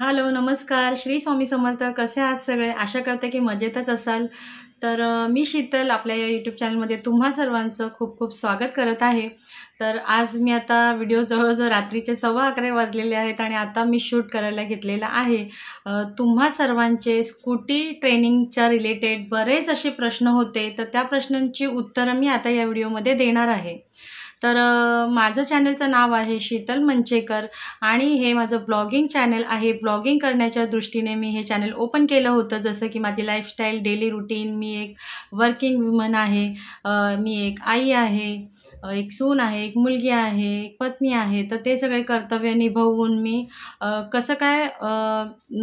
hello नमस्कार श्री स्वामी समर्थ कसे आहात सगळे आशा करते की मजेतच असाल तर मी शीतल आपल्या या यूट्यूब चॅनलमध्ये तुम्हा सर्वांचं खूप खूप स्वागत करत आहे तर आज मी आता व्हिडिओ जवळजवळ रात्रीचे सव्वा अकरा वाजलेले आहेत आणि आता मी शूट करायला घेतलेला आहे तुम्हा सर्वांचे स्कूटी ट्रेनिंगच्या रिलेटेड बरेच असे प्रश्न होते तर त्या प्रश्नांची उत्तरं मी आता या व्हिडिओमध्ये देणार आहे तर माझं चॅनलचं नाव आहे शीतल मंचेकर आणि हे माझं ब्लॉगिंग चॅनल आहे ब्लॉगिंग करण्याच्या दृष्टीने मी हे चॅनल ओपन केलं होतं जसं की माझी लाईफस्टाईल डेली रुटीन मी एक वर्किंग वुमन आहे मी एक आई आहे एक सून आहे एक मुलगी आहे एक पत्नी आहे तर ते सगळे कर्तव्य निभवून मी कसं काय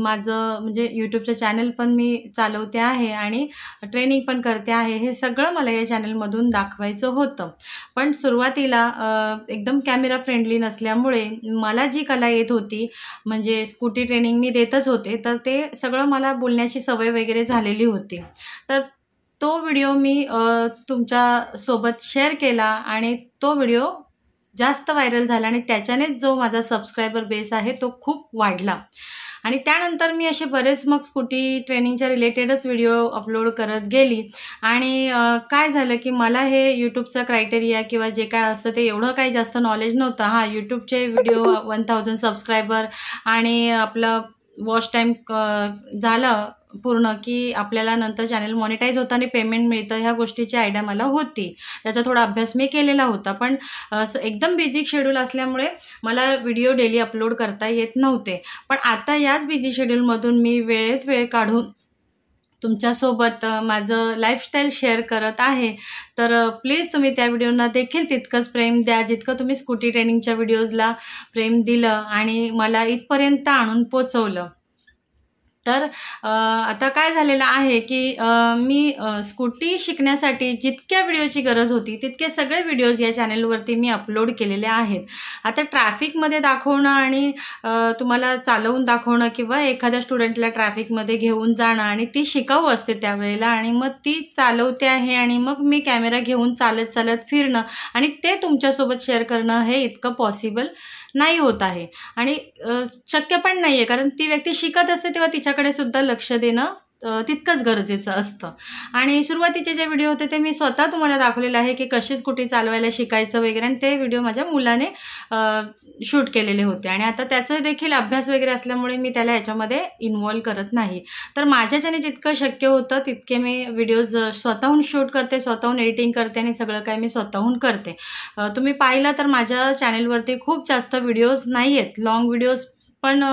माझं म्हणजे यूट्यूबचं चॅनल पण मी चालवते आहे आणि ट्रेनिंग पण करते आहे हे सगळं मला या चॅनलमधून दाखवायचं होतं पण सुरुवातीला एकदम कॅमेरा फ्रेंडली नसल्यामुळे मला जी कला येत होती म्हणजे स्कूटी ट्रेनिंग मी देतच होते तर ते सगळं मला बोलण्याची सवय वगैरे झालेली होती तर तो व्हिडिओ मी तुमच्यासोबत शेअर केला आणि तो व्हिडिओ जास्त व्हायरल झाला आणि त्याच्यानेच जो माझा सबस्क्रायबर बेस आहे तो खूप वाढला आणि त्यानंतर मी असे बरेच मग स्कूटी ट्रेनिंगच्या रिलेटेडच व्हिडिओ अपलोड करत गेली आणि काय झालं की मला हे यूट्यूबचं क्रायटेरिया किंवा जे काय असतं ते एवढं काही जास्त नॉलेज नव्हतं हां यूट्यूबचे व्हिडिओ वन थाउजंड सबस्क्रायबर आणि आपलं वॉच टाईम झालं पूर्ण की आपल्याला नंतर चॅनल मॉनिटाईज होतं आणि पेमेंट मिळतं ह्या गोष्टीची आयडिया मला होती त्याचा थोडा अभ्यास मी केलेला होता पण एकदम बिझी शेड्यूल असल्यामुळे मला व्हिडिओ डेली अपलोड करता येत नव्हते पण आता याच बिझी शेड्यूलमधून मी वेळेत वेळ काढून तुमच्यासोबत माझं लाईफस्टाईल शेअर करत आहे तर प्लीज तुम्ही त्या व्हिडिओना देखील तितकंच प्रेम द्या जितकं तुम्ही स्कूटी ट्रेनिंगच्या व्हिडिओजला प्रेम दिलं आणि मला इथपर्यंत आणून पोचवलं तर आता काय झालेलं आहे की मी स्कूटी शिकण्यासाठी जितक्या व्हिडिओची गरज होती तितके सगळे व्हिडिओज या चॅनेलवरती मी अपलोड केलेले आहेत आता ट्रॅफिकमध्ये दाखवणं आणि तुम्हाला चालवून दाखवणं किंवा एखाद्या स्टुडंटला ट्रॅफिकमध्ये घेऊन जाणं आणि ती शिकाऊ असते त्यावेळेला आणि मग ती चालवते आहे आणि मग मी कॅमेरा घेऊन चालत चालत फिरणं आणि ते तुमच्यासोबत शेअर करणं हे इतकं पॉसिबल नाही होत आहे आणि शक्य पण नाही आहे कारण ती व्यक्ती शिकत असते तेव्हा तिच्या त्याच्याकडे सुद्धा लक्ष देणं तितकंच गरजेचं असतं आणि सुरुवातीचे जे व्हिडिओ होते ते मी स्वतः तुम्हाला दाखवलेलं आहे की कशीच कुठे चालवायला शिकायचं वगैरे आणि ते व्हिडिओ माझ्या मुलाने शूट केलेले होते आणि आता त्याचं देखील अभ्यास वगैरे असल्यामुळे मी त्याला याच्यामध्ये इन्वॉल्व्ह करत नाही तर माझ्याच्याने जितकं शक्य होतं तितके मी व्हिडिओज स्वतःहून शूट करते स्वतःहून एडिटिंग करते आणि सगळं काही मी स्वतःहून करते तुम्ही पाहिलं तर माझ्या चॅनेलवरती खूप जास्त व्हिडिओज नाही आहेत लाँग व्हिडिओज पण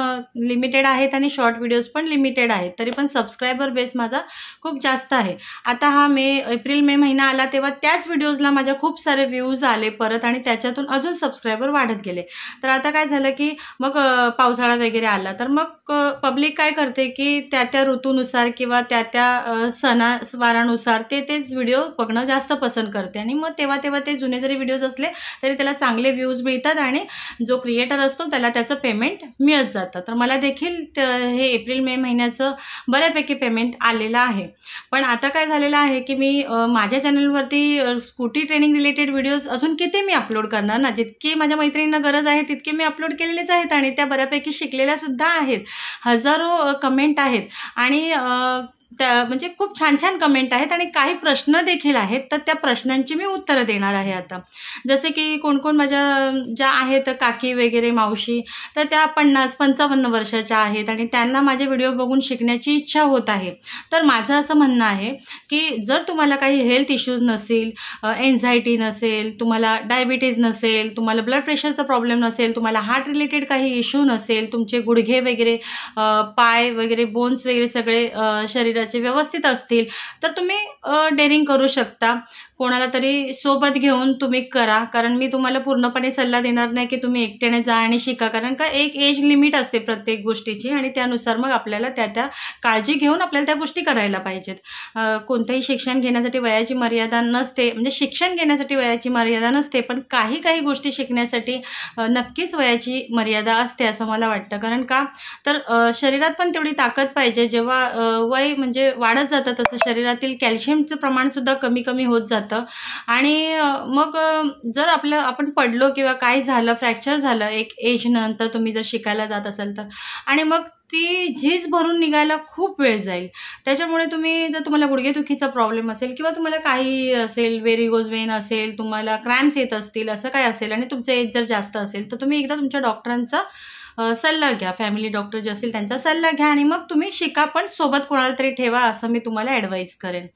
लिमिटेड आहेत आणि शॉर्ट व्हिडिओज पण लिमिटेड आहेत तरी पण सबस्क्रायबर बेस माझा खूप जास्त आहे आता हा मे एप्रिल मे महिना आला तेव्हा त्याच व्हिडिओजला माझ्या खूप सारे व्ह्यूज आले परत आणि त्याच्यातून अजून सबस्क्रायबर वाढत गेले तर आता काय झालं की मग पावसाळा वगैरे आला तर मग पब्लिक काय करते की त्या त्या ऋतूनुसार किंवा त्या त्या सणा ते तेच व्हिडिओ बघणं जास्त पसंत करते आणि मग तेव्हा तेव्हा ते जुने जरी व्हिडिओज असले तरी त्याला चांगले व्ह्यूज मिळतात आणि जो क्रिएटर असतो त्याला त्याचं पेमेंट मिळतं मिळत जातं तर मला देखील हे एप्रिल मे महिन्याचं बऱ्यापैकी पेमेंट आलेलं आहे पण आता काय झालेलं आहे की मी माझ्या चॅनलवरती स्कूटी ट्रेनिंग रिलेटेड व्हिडिओज अजून किती मी अपलोड करणार ना जितके माझ्या मैत्रिणींना गरज आहे तितके मी अपलोड केलेलेच आहेत आणि त्या बऱ्यापैकी शिकलेल्यासुद्धा आहेत हजारो कमेंट आहेत आणि त्या म्हणजे खूप छान छान कमेंट आहेत आणि काही प्रश्न देखील आहेत तर त्या प्रश्नांची मी उत्तरं देणार आहे आता जसे की कोणकोण माझ्या ज्या आहेत काकी वगैरे मावशी तर त्या पन्नास पंचावन्न वर्षाच्या आहेत आणि त्यांना माझे व्हिडिओ बघून शिकण्याची इच्छा होत आहे तर माझं असं म्हणणं आहे की जर तुम्हाला काही हेल्थ इश्यूज नसेल एन्झायटी नसेल तुम्हाला डायबिटीज नसेल तुम्हाला ब्लड प्रेशरचा प्रॉब्लेम नसेल तुम्हाला हार्ट रिलेटेड काही इश्यू नसेल तुमचे गुडघे वगैरे पाय वगैरे बोन्स वगैरे सगळे शरीर शरीराचे व्यवस्थित असतील तर तुम्ही डेअरिंग करू शकता कोणाला तरी सोबत घेऊन तुम्ही करा कारण मी तुम्हाला पूर्णपणे सल्ला देणार नाही की तुम्ही एकट्याने जा आणि शिका कारण का एक एज लिमिट असते प्रत्येक गोष्टीची आणि त्यानुसार मग आपल्याला त्या त्या काळजी घेऊन आपल्याला त्या गोष्टी करायला पाहिजेत कोणतंही शिक्षण घेण्यासाठी वयाची मर्यादा नसते म्हणजे शिक्षण घेण्यासाठी वयाची मर्यादा नसते पण काही काही गोष्टी शिकण्यासाठी नक्कीच वयाची मर्यादा असते असं मला वाटतं कारण का तर शरीरात पण तेवढी ताकद पाहिजे जेव्हा वय म्हणजे वाढत जातं तसं शरीरातील कॅल्शियमचं प्रमाणसुद्धा कमी कमी होत जातं जातं आणि मग जर आपलं आपण पडलो किंवा काय झालं फ्रॅक्चर झालं एक एज नंतर तुम्ही जर शिकायला जात असाल तर आणि मग ती झीज भरून निघायला खूप वेळ जाईल त्याच्यामुळे तुम्ही जर तुम्हाला गुडघेदुखीचा प्रॉब्लेम असेल किंवा तुम्हाला काही असेल गोज वेन असेल तुम्हाला क्रॅम्प्स येत असतील असं काय असेल आणि तुमचं एज जर जास्त असेल तर तुम्ही एकदा तुमच्या डॉक्टरांचं सल्ला घ्या फॅमिली डॉक्टर जे असतील त्यांचा सल्ला घ्या आणि मग तुम्ही शिका पण सोबत कोणाला तरी ठेवा असं मी तुम्हाला ॲडवाईस करेन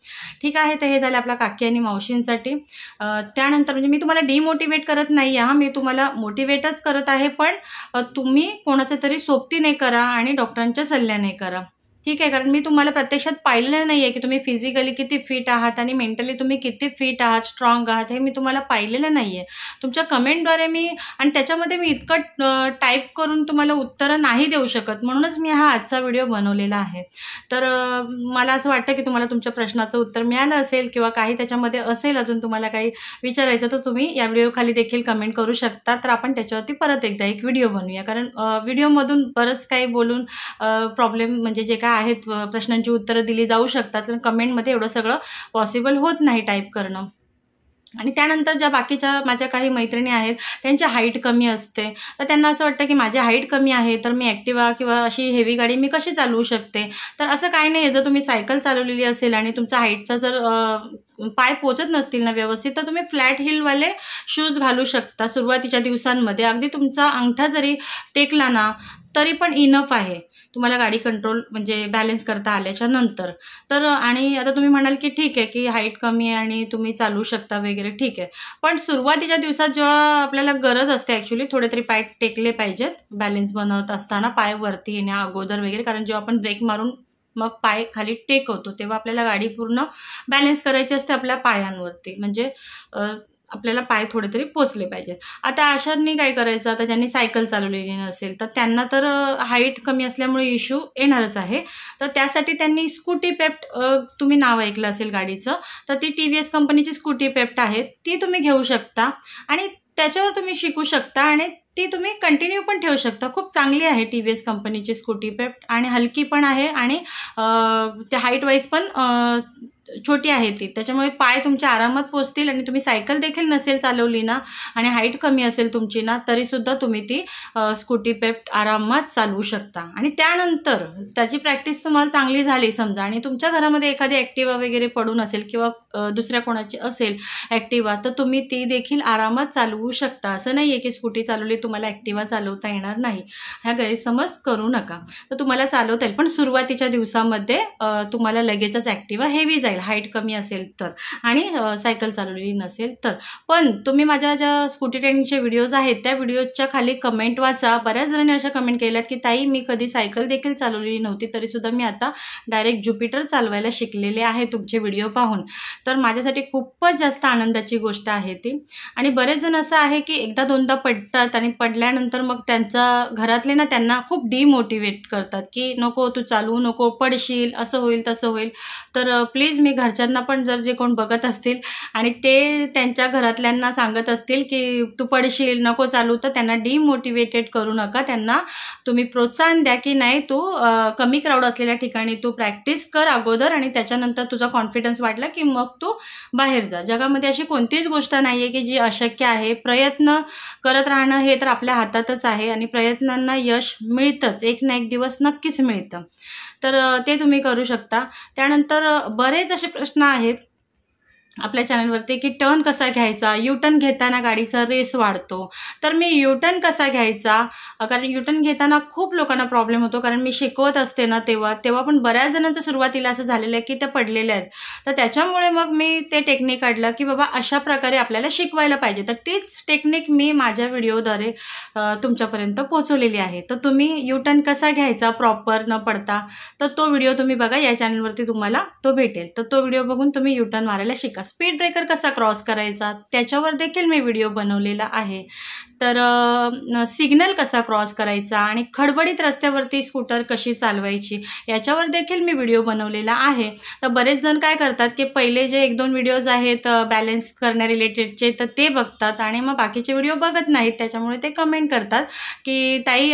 ठीक आहे तर हे झालं आपल्या काकी आणि मावशींसाठी त्यानंतर म्हणजे मी तुम्हाला डिमोटिवेट करत नाही आहे हा मी तुम्हाला मोटिवेटच करत आहे पण तुम्ही कोणाच्या तरी सोबती नाही करा आणि डॉक्टरांच्या सल्ल्याने करा ठीक आहे कारण मी तुम्हाला प्रत्यक्षात पाहिलेलं नाही आहे की तुम्ही फिजिकली किती फिट आहात आणि मेंटली तुम्ही किती फिट आहात स्ट्रॉंग आहात हे मी तुम्हाला पाहिलेलं नाही आहे तुमच्या कमेंटद्वारे मी आणि त्याच्यामध्ये मी इतकं टाईप करून तुम्हाला उत्तरं नाही देऊ शकत म्हणूनच मी हा आजचा व्हिडिओ बनवलेला आहे तर मला असं वाटतं की तुम्हाला तुमच्या प्रश्नाचं उत्तर मिळालं असेल किंवा काही त्याच्यामध्ये असेल अजून तुम्हाला काही विचारायचं तर तुम्ही या व्हिडिओखाली देखील कमेंट करू शकता तर आपण त्याच्यावरती परत एकदा एक व्हिडिओ बनवूया कारण व्हिडिओमधून बरंच काही बोलून प्रॉब्लेम म्हणजे जे काय आहेत प्रश्नांची उत्तरं दिली जाऊ शकतात कारण कमेंटमध्ये एवढं सगळं पॉसिबल होत नाही टाईप करणं आणि त्यानंतर ज्या बाकीच्या माझ्या काही मैत्रिणी आहेत त्यांची हाईट कमी असते तर त्यांना असं वाटतं की माझी हाईट कमी आहे तर मी ॲक्टिवा किंवा अशी हेवी गाडी मी कशी चालवू शकते तर असं काही नाही आहे जर तुम्ही सायकल चालवलेली असेल आणि तुमचा हाईटचा जर पाय पोचत नसतील ना व्यवस्थित तर तुम्ही फ्लॅट हिलवाले शूज घालू शकता सुरुवातीच्या दिवसांमध्ये अगदी तुमचा अंगठा जरी टेकला ना तरी पण इनफ आहे तुम्हाला गाडी कंट्रोल म्हणजे बॅलेन्स करता आल्याच्या नंतर तर आणि आता तुम्ही म्हणाल की ठीक आहे की हाईट कमी आहे आणि तुम्ही चालू शकता वगैरे ठीक आहे पण सुरुवातीच्या दिवसात जेव्हा आपल्याला गरज असते ॲक्च्युली थोडे तरी पाय टेकले पाहिजेत बॅलेन्स बनवत असताना पाय वरती येण्या अगोदर वगैरे कारण जेव्हा आपण ब्रेक मारून मग पाय खाली टेकवतो तेव्हा आपल्याला गाडी पूर्ण बॅलेन्स करायची असते आपल्या पायांवरती म्हणजे आपल्याला पाय थोडे तरी पोचले पाहिजेत आता अशांनी काय करायचं आता ज्यांनी सायकल चालवलेली नसेल तर त्यांना तर हाईट कमी असल्यामुळे इश्यू येणारच आहे तर त्यासाठी त्यांनी स्कूटी पेप्ट तुम्ही नाव ऐकलं असेल गाडीचं तर ती टी व्ही एस कंपनीची स्कूटी पेप्ट आहे ती तुम्ही घेऊ शकता आणि त्याच्यावर तुम्ही शिकू शकता आणि ती तुम्ही कंटिन्यू पण ठेवू शकता खूप चांगली आहे टी व्ही एस कंपनीची स्कूटी पेप्ट आणि हलकी पण आहे आणि त्या हाईट वाईज पण छोटी आहे ती त्याच्यामुळे पाय तुमच्या आरामात पोचतील आणि तुम्ही सायकल देखील नसेल चालवली ना आणि हाईट कमी असेल तुमची ना तरीसुद्धा तुम्ही ती स्कूटी पेप आरामात चालवू शकता आणि त्यानंतर त्याची प्रॅक्टिस तुम्हाला चांगली झाली समजा आणि तुमच्या घरामध्ये एखादी ॲक्टिवा वगैरे पडून असेल किंवा दुसऱ्या कोणाची असेल ॲक्टिवा तर तुम्ही ती देखील आरामात चालवू शकता असं नाही आहे की स्कूटी चालवली तुम्हाला ॲक्टिवा चालवता येणार नाही ह्या गैरसमज करू नका तर तुम्हाला चालवता येईल पण सुरुवातीच्या दिवसामध्ये तुम्हाला लगेचच ॲक्टिवा हेवी जाईल असेल हाईट कमी असेल तर आणि सायकल चालवलेली नसेल तर पण तुम्ही माझ्या ज्या स्कूटी ट्रेनिंगचे व्हिडिओज आहेत त्या व्हिडिओजच्या खाली कमेंट वाचा बऱ्याच जणांनी अशा कमेंट केल्यात की ताई मी कधी सायकल देखील चालवलेली नव्हती तरीसुद्धा मी आता डायरेक्ट ज्युपिटर चालवायला शिकलेले आहे तुमचे व्हिडिओ पाहून तर माझ्यासाठी खूपच जास्त आनंदाची गोष्ट आहे ती आणि बरेच जण असं आहे की एकदा दोनदा पडतात आणि पडल्यानंतर मग त्यांचा घरातले ना त्यांना खूप डिमोटिवेट करतात की नको तू चालू नको पडशील असं होईल तसं होईल तर प्लीज मी घरच्यांना पण जर जे कोण बघत असतील आणि ते त्यांच्या घरातल्यांना सांगत असतील की तू पडशील नको चालू तर त्यांना डिमोटिवेटेड करू नका त्यांना तुम्ही प्रोत्साहन द्या की नाही तू कमी क्राऊड असलेल्या ठिकाणी तू प्रॅक्टिस कर अगोदर आणि त्याच्यानंतर तुझा कॉन्फिडन्स वाटला की मग तू बाहेर जा जगामध्ये अशी कोणतीच गोष्ट नाही आहे की जी अशक्य आहे प्रयत्न करत राहणं हे तर आपल्या हातातच आहे आणि प्रयत्नांना यश मिळतंच एक ना एक दिवस नक्कीच मिळतं तर ते तुम्ही करू शकता त्यानंतर बरेच असे प्रश्न आहेत आपल्या चॅनलवरती की टर्न कसा घ्यायचा युटर्न घेताना गाडीचा रेस वाढतो तर मी टर्न कसा घ्यायचा कारण यूटर्न घेताना खूप लोकांना प्रॉब्लेम होतो कारण मी शिकवत असते ना तेव्हा तेव्हा पण बऱ्याच जणांचं सुरुवातीला असं झालेलं आहे की ते पडलेल्या आहेत तर त्याच्यामुळे मग मी ते टेक्निक काढलं की बाबा अशा प्रकारे आपल्याला शिकवायला पाहिजे तर तीच टेक्निक मी माझ्या व्हिडिओद्वारे तुमच्यापर्यंत पोहोचवलेली आहे तर तुम्ही युटर्न कसा घ्यायचा प्रॉपर न पडता तर तो व्हिडिओ तुम्ही बघा या चॅनलवरती तुम्हाला तो भेटेल तर तो व्हिडिओ बघून तुम्ही यूटर्न मारायला शिका स्पीड ब्रेकर कसा क्रॉस करायचा त्याच्यावर देखील मी व्हिडिओ बनवलेला आहे तर सिग्नल कसा क्रॉस करायचा आणि खडबडीत रस्त्यावरती स्कूटर कशी चालवायची याच्यावर देखील मी व्हिडिओ बनवलेला आहे तर बरेच जण काय करतात की पहिले जे एक दोन व्हिडिओज आहेत बॅलेन्स करण्या रिलेटेडचे तर ते बघतात आणि मग बाकीचे व्हिडिओ बघत नाहीत त्याच्यामुळे ते कमेंट करतात की ताई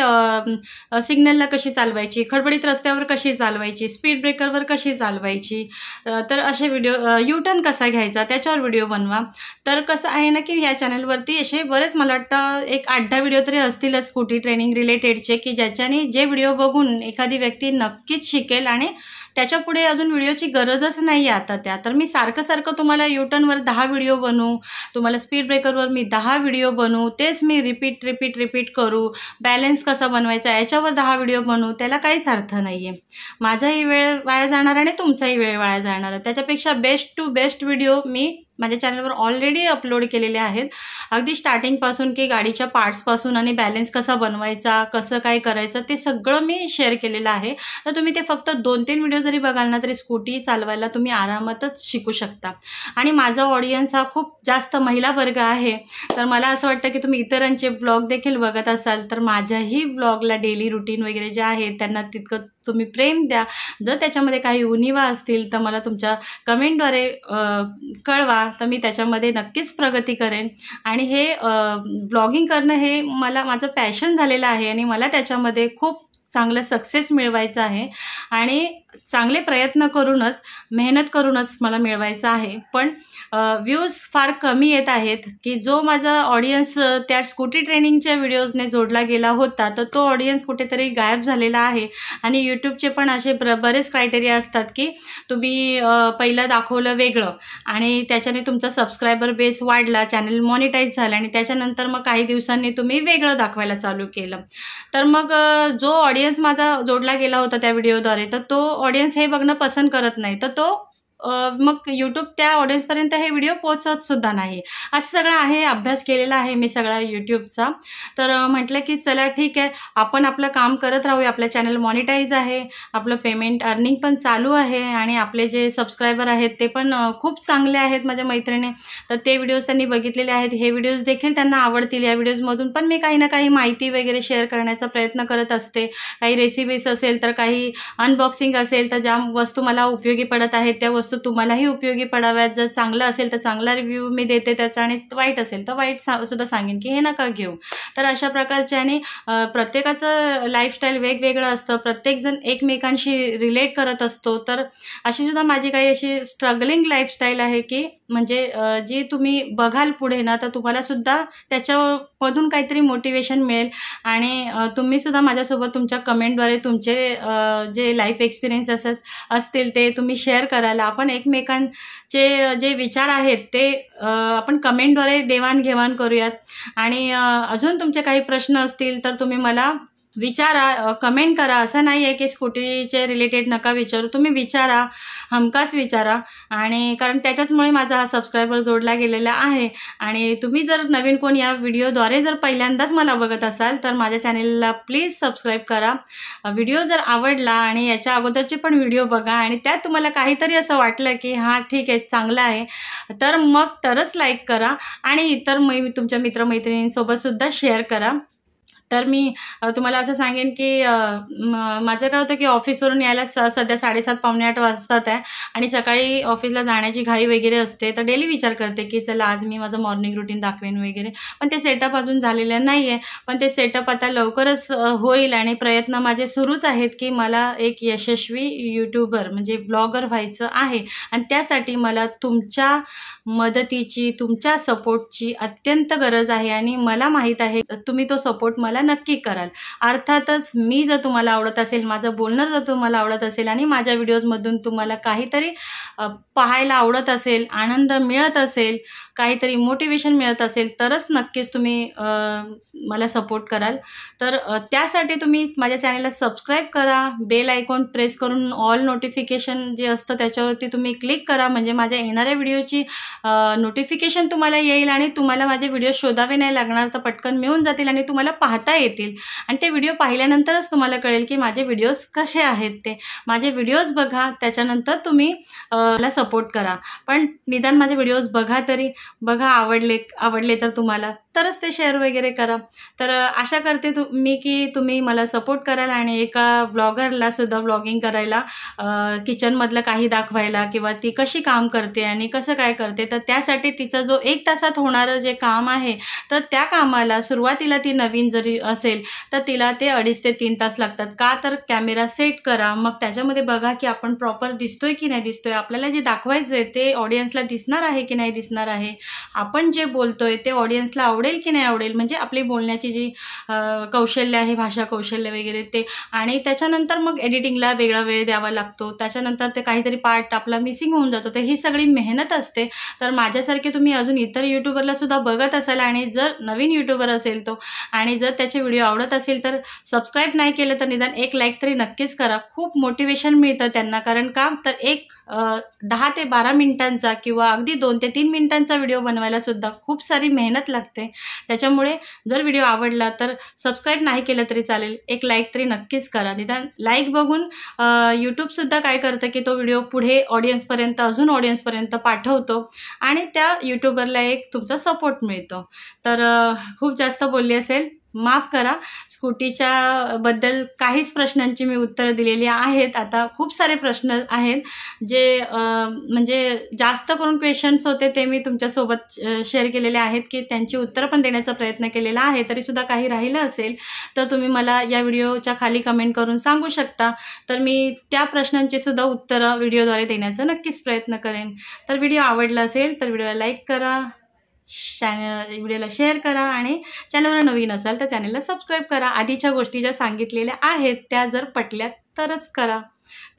सिग्नलला कशी चालवायची खडबडीत रस्त्यावर कशी चालवायची स्पीड ब्रेकरवर कशी चालवायची तर असे व्हिडिओ यूटर्न कसा घ्यायचा घ्यायचा त्याच्यावर व्हिडिओ बनवा तर कसं आहे ना की या चॅनलवरती असे बरेच मला वाटतं एक आठ दहा व्हिडिओ तरी असतीलच स्कूटी ट्रेनिंग रिलेटेडचे की ज्याच्याने जे व्हिडिओ बघून एखादी व्यक्ती नक्कीच शिकेल आणि त्याच्यापुढे अजून व्हिडिओची गरजच नाही आहे आता त्या तर मी सारखं सारखं तुम्हाला यूटर्नवर दहा व्हिडिओ बनवू तुम्हाला स्पीड ब्रेकरवर मी दहा व्हिडिओ बनवू तेच मी रिपीट रिपीट रिपीट करू बॅलन्स कसा बनवायचा याच्यावर दहा व्हिडिओ बनवू त्याला काहीच अर्थ नाही आहे माझाही वेळ वाया जाणार आणि तुमचाही वेळ वाया जाणार आहे त्याच्यापेक्षा बेस्ट टू बेस्ट व्हिडिओ मी माझ्या चॅनलवर ऑलरेडी अपलोड केलेले आहेत अगदी स्टार्टिंगपासून की गाडीच्या पार्ट्सपासून आणि बॅलन्स कसा बनवायचा कसं काय करायचं ते सगळं मी शेअर केलेलं आहे तर तुम्ही ते फक्त दोन तीन व्हिडिओ जरी बघाल ना तरी स्कूटी चालवायला तुम्ही आरामातच शिकू शकता आणि माझा ऑडियन्स हा खूप जास्त महिला वर्ग आहे तर मला असं वाटतं की तुम्ही इतरांचे ब्लॉग देखील बघत असाल तर माझ्याही ब्लॉगला डेली रुटीन वगैरे जे आहे त्यांना तितकं तुम्ही प्रेम द्या जर त्याच्यामध्ये काही उणिवा असतील तर मला तुमच्या कमेंटद्वारे कळवा तर मी त्याच्यामध्ये नक्कीच प्रगती करेन आणि हे ब्लॉगिंग करणं हे मला माझं पॅशन झालेलं आहे आणि मला त्याच्यामध्ये खूप चांगलं सक्सेस मिळवायचं आहे आणि चांगले प्रयत्न करूनच मेहनत करूनच मला मिळवायचं आहे पण व्ह्यूज फार कमी येत आहेत की जो माझा ऑडियन्स त्या स्कूटी ट्रेनिंगच्या व्हिडिओजने जोडला गेला होता तर तो ऑडियन्स कुठेतरी गायब झालेला आहे आणि यूट्यूबचे पण असे प्र बरेच क्रायटेरिया असतात की तुम्ही पहिलं दाखवलं वेगळं आणि त्याच्याने तुमचा सबस्क्रायबर बेस वाढला चॅनल मॉनिटाईज झाला आणि त्याच्यानंतर मग काही दिवसांनी तुम्ही वेगळं दाखवायला चालू केलं तर मग जो ऑडियन्स माझा जोडला गेला होता त्या व्हिडिओद्वारे तर तो ऑडियन्स हे बघणं पसंत करत नाही तर तो मग यूट्यूब त्या ऑडियन्सपर्यंत हे व्हिडिओ पोचतसुद्धा नाही असं सगळं आहे अभ्यास केलेला आहे मी सगळा यूट्यूबचा तर म्हटलं की चला ठीक आहे आपण आपलं काम करत राहूया आपलं चॅनल मॉनिटाईज आहे आपलं पेमेंट अर्निंग पण चालू आहे आणि आपले जे सबस्क्रायबर आहेत ते पण खूप चांगले आहेत माझ्या मैत्रिणी तर ते व्हिडिओज त्यांनी बघितलेले आहेत हे व्हिडिओज देखील त्यांना आवडतील या व्हिडिओजमधून पण मी काही ना काही माहिती वगैरे शेअर करण्याचा प्रयत्न करत असते काही रेसिपीज असेल तर काही अनबॉक्सिंग असेल तर ज्या वस्तू मला उपयोगी पडत आहेत त्या वस्तू वस्तू तुम्हालाही उपयोगी पडाव्यात जर चांगलं असेल तर चांगला रिव्ह्यू मी देते त्याचा आणि वाईट असेल तर वाईट सा सुद्धा सांगेन की हे नका घेऊ तर अशा आणि प्रत्येकाचं लाईफस्टाईल वेगवेगळं असतं प्रत्येकजण एकमेकांशी रिलेट करत असतो तर अशी सुद्धा माझी काही अशी स्ट्रगलिंग लाईफस्टाईल आहे की म्हणजे जी तुम्ही बघाल पुढे ना तर तुम्हाला सुद्धा त्याच्यामधून काहीतरी मोटिवेशन मिळेल आणि तुम्ही सुद्धा माझ्यासोबत तुमच्या कमेंटद्वारे तुमचे जे लाईफ एक्सपिरियन्स असत असतील ते तुम्ही शेअर करायला आपण एकमेकांचे जे विचार आहेत ते आपण कमेंटद्वारे देवाणघेवाण करूयात आणि अजून तुमचे काही प्रश्न असतील तर तुम्ही मला विचारा कमेंट करा असं नाही आहे की स्कूटीचे रिलेटेड नका विचारू तुम्ही विचारा हमखास विचारा आणि कारण त्याच्याचमुळे माझा हा सबस्क्रायबर जोडला गेलेला आहे आणि तुम्ही जर नवीन कोण या व्हिडिओद्वारे जर पहिल्यांदाच मला बघत असाल तर माझ्या चॅनेलला प्लीज सबस्क्राईब करा व्हिडिओ जर आवडला आणि याच्या अगोदरचे पण व्हिडिओ बघा आणि त्यात तुम्हाला काहीतरी असं वाटलं की हां ठीक आहे चांगलं आहे तर मग तरच लाईक करा आणि इतर मै तुमच्या मित्रमैत्रिणींसोबतसुद्धा शेअर करा तर मी तुम्हाला असं सांगेन की माझं काय होतं की ऑफिसवरून यायला स सध्या साडेसात पावणे आठ वाजतात आहे आणि सकाळी ऑफिसला जाण्याची घाई वगैरे असते तर डेली विचार करते की चला आज मी माझं मॉर्निंग रुटीन दाखवेन वगैरे पण ते सेटअप अजून झालेलं नाही आहे पण ते सेटअप आता लवकरच होईल आणि प्रयत्न माझे सुरूच आहेत की मला एक यशस्वी यूट्यूबर म्हणजे ब्लॉगर व्हायचं आहे आणि त्यासाठी मला तुमच्या मदतीची तुमच्या सपोर्टची अत्यंत गरज आहे आणि मला माहीत आहे तुम्ही तो सपोर्ट मला नक्की कराल अर्थातच मी जर तुम्हाला आवडत असेल माझं बोलणं जर तुम्हाला आवडत असेल आणि माझ्या व्हिडिओजमधून तुम्हाला काहीतरी पाहायला आवडत असेल आनंद मिळत असेल काहीतरी मोटिवेशन मिळत असेल तरच नक्कीच तुम्ही मला सपोर्ट कराल तर त्यासाठी तुम्ही माझ्या चॅनलला सबस्क्राईब करा बेल आयकॉन प्रेस करून ऑल नोटिफिकेशन जे असतं त्याच्यावरती तुम्ही क्लिक करा म्हणजे माझ्या येणाऱ्या व्हिडिओची नोटिफिकेशन तुम्हाला येईल आणि तुम्हाला माझे व्हिडिओ शोधावे नाही लागणार तर पटकन मिळून जातील आणि तुम्हाला पाहता पाहता येतील आणि ते व्हिडिओ पाहिल्यानंतरच तुम्हाला कळेल की माझे व्हिडिओज कसे आहेत ते माझे व्हिडिओज बघा त्याच्यानंतर तुम्ही मला सपोर्ट करा पण निदान माझे व्हिडिओज बघा तरी बघा आवडले आवडले तर तुम्हाला तरच ते शेअर वगैरे करा तर आशा करते तु मी की तुम्ही मला सपोर्ट कराल आणि एका ब्लॉगरला सुद्धा ब्लॉगिंग करायला किचनमधलं काही दाखवायला किंवा ती कशी काम करते आणि कसं काय करते तर त्यासाठी तिचा जो एक तासात होणारं जे काम आहे तर त्या कामाला सुरुवातीला ती नवीन जरी असेल तर तिला ते अडीच ते तीन तास लागतात का तर कॅमेरा सेट करा मग त्याच्यामध्ये बघा की आपण प्रॉपर दिसतोय की नाही दिसतोय आपल्याला जे दाखवायचं आहे ते ऑडियन्सला दिसणार आहे की नाही दिसणार आहे आपण जे बोलतोय ते ऑडियन्सला आवड आवडेल की नाही आवडेल म्हणजे आपली बोलण्याची जी कौशल्य आहे भाषा कौशल्य वगैरे ते आणि त्याच्यानंतर मग एडिटिंगला वेगळा वेळ द्यावा लागतो त्याच्यानंतर ते काहीतरी पार्ट आपला मिसिंग होऊन जातो तर ही सगळी मेहनत असते तर माझ्यासारखे तुम्ही अजून इतर यूट्यूबरला सुद्धा बघत असाल आणि जर नवीन यूट्यूबर असेल तो आणि जर त्याचे व्हिडिओ आवडत असेल तर सबस्क्राईब नाही केलं तर निदान एक लाईक तरी नक्कीच करा खूप मोटिवेशन मिळतं त्यांना कारण का तर एक दहा ते बारा मिनिटांचा किंवा अगदी दोन ते तीन मिनिटांचा व्हिडिओ बनवायला सुद्धा खूप सारी मेहनत लागते त्याच्यामुळे जर व्हिडिओ आवडला तर सबस्क्राईब नाही केलं तरी चालेल एक लाईक तरी नक्कीच करा निदान लाईक बघून यूट्यूबसुद्धा काय करतं की तो व्हिडिओ पुढे ऑडियन्सपर्यंत अजून ऑडियन्सपर्यंत पाठवतो आणि त्या यूट्यूबरला एक तुमचा सपोर्ट मिळतो तर खूप जास्त बोलली असेल माफ करा स्कूटीच्या बद्दल काहीच प्रश्नांची मी उत्तरं दिलेली आहेत आता खूप सारे प्रश्न आहेत जे म्हणजे जास्त करून क्वेश्चन्स होते ते मी तुमच्यासोबत शेअर केलेले आहेत की त्यांची उत्तरं पण देण्याचा प्रयत्न केलेला आहे तरीसुद्धा काही राहिलं असेल तर तुम्ही मला या व्हिडिओच्या खाली कमेंट करून सांगू शकता तर मी त्या प्रश्नांचीसुद्धा उत्तरं व्हिडिओद्वारे देण्याचा नक्कीच प्रयत्न करेन तर व्हिडिओ आवडला असेल तर व्हिडिओला लाईक करा शॅन व्हिडिओला शेअर करा आणि चॅनलवर नवीन असाल तर चॅनलला सबस्क्राईब करा आधीच्या गोष्टी ज्या सांगितलेल्या आहेत त्या जर पटल्या तरच करा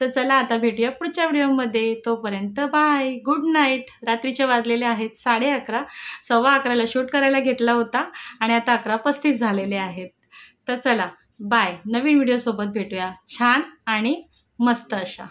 तर चला आता भेटूया पुढच्या व्हिडिओमध्ये तोपर्यंत बाय गुड नाईट रात्रीचे वाजलेले आहेत साडे अकरा सव्वा अकराला शूट करायला घेतला होता आणि आता अकरा पस्तीस झालेले आहेत तर चला बाय नवीन व्हिडिओसोबत भेटूया छान आणि मस्त अशा